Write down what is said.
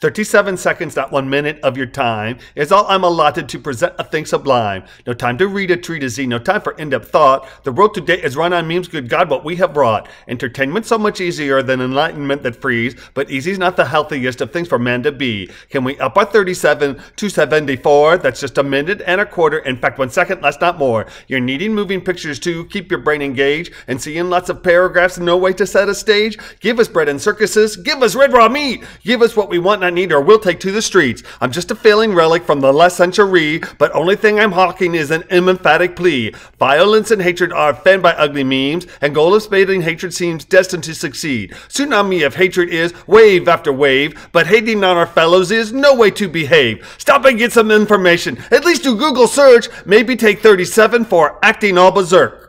37 seconds, not one minute of your time, is all I'm allotted to present a thing sublime. No time to read a treatise, no time for in depth thought. The world today is run on memes, good God, what we have wrought. Entertainment so much easier than enlightenment that frees, but easy's not the healthiest of things for man to be. Can we up our 37 to 74? That's just a minute and a quarter, in fact, one second less, not more. You're needing moving pictures to keep your brain engaged, and seeing lots of paragraphs, no way to set a stage. Give us bread and circuses, give us red raw meat, give us what we want I need or will take to the streets. I'm just a failing relic from the last century, but only thing I'm hawking is an emphatic plea. Violence and hatred are fanned by ugly memes, and goal of spading hatred seems destined to succeed. Tsunami of hatred is wave after wave, but hating on our fellows is no way to behave. Stop and get some information. At least do Google search, maybe take 37 for acting all berserk.